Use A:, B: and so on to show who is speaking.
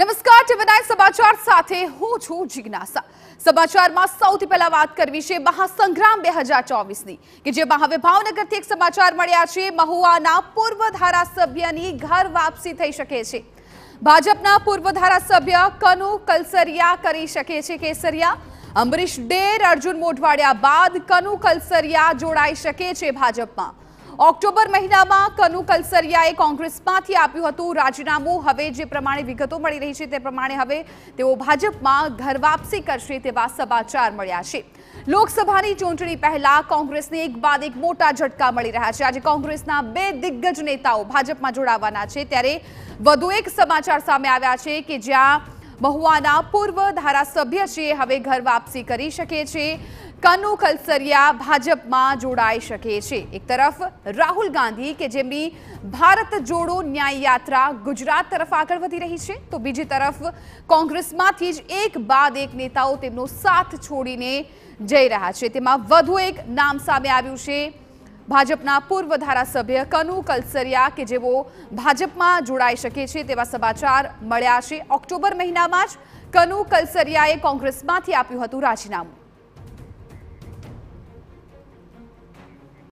A: નમસ્કાર ટીવીનાય સમાચાર સાથે હું છું જિગ્નાસા સમાચારમાં સૌથી પહેલા વાત કરવી છે બહ સંઘરામ 2024 ની કે જે બહ વિભાવનગર થી એક સમાચાર મળ્યા છે મહોવા ના પૂર્વધારા સભ્ય ની ઘર વાપસી થઈ શકે છે ભાજપના પૂર્વધારા સભ્ય કનો કલસરિયા કરી શકે છે કેસરિયા અમરીશ દેર અર્જુન મોઢવાડિયા બાદ કનો કલસરિયા જોડાઈ શકે છે ભાજપમાં ઓક્ટોબર મહિનામાં કનો કલસરિયાએ કોંગ્રેસમાંથી આપ્યુ હતું રાજીનામું હવે જે પ્રમાણે વિગતો મળી રહી છે તે પ્રમાણે હવે તેઓ ભાજપમાં ઘરવાપસી કરશે તેવા સમાચાર મળ્યા છે લોકસભાની ચૂંટણીની પેલા કોંગ્રેસને એક બાદ એક મોટો જટકો મળી રહ્યો છે આજે કોંગ્રેસના બે દિગઘ નેતાઓને ભાજપમાં જોડાવવાના છે ત્યારે વધુ એક સમાચાર સામે આવ્યા છે કે જ્યાં બહુવાના પૂર્વ ધારાસભ્ય છે હવે ઘરવાપસી કરી શકે છે કનુ કલસરિયા ભાજપમાં જોડાઈ શકે છે એક તરફ રાહુલ ગાંધી કે જેમની ભારત જોડો ન્યાય યાત્રા ગુજરાત તરફ આગળ વધી રહી છે તો બીજી તરફ કોંગ્રેસમાંથી જ એક બાદ એક નેતાઓ તેમનો સાથ છોડીને જઈ રહ્યા છે તેમાં વધુ એક નામ સામે આવ્યું છે ભાજપના પૂર્વ ધારાસભ્ય કનુ કલસરિયા કે જેઓ ભાજપમાં જોડાઈ શકે છે તેવા સમાચાર મળ્યા છે ઓક્ટોબર મહિનામાં જ કનુ કલસરિયાએ કોંગ્રેસમાંથી આપ્યું હતું રાજીનામું